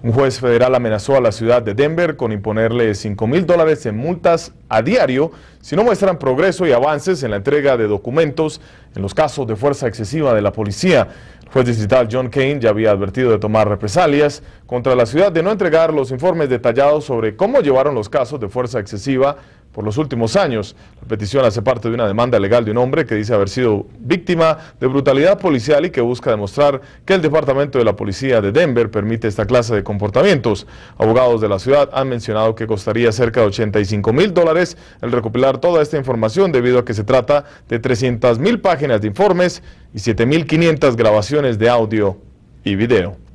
Un juez federal amenazó a la ciudad de Denver con imponerle 5 mil dólares en multas a diario si no muestran progreso y avances en la entrega de documentos en los casos de fuerza excesiva de la policía. El juez digital John Kane ya había advertido de tomar represalias contra la ciudad de no entregar los informes detallados sobre cómo llevaron los casos de fuerza excesiva por los últimos años. La petición hace parte de una demanda legal de un hombre que dice haber sido víctima de brutalidad policial y que busca demostrar que el Departamento de la Policía de Denver permite esta clase de comportamientos. Abogados de la ciudad han mencionado que costaría cerca de 85 mil dólares el recopilar toda esta información debido a que se trata de 300 mil páginas de informes y 7.500 grabaciones de audio y video.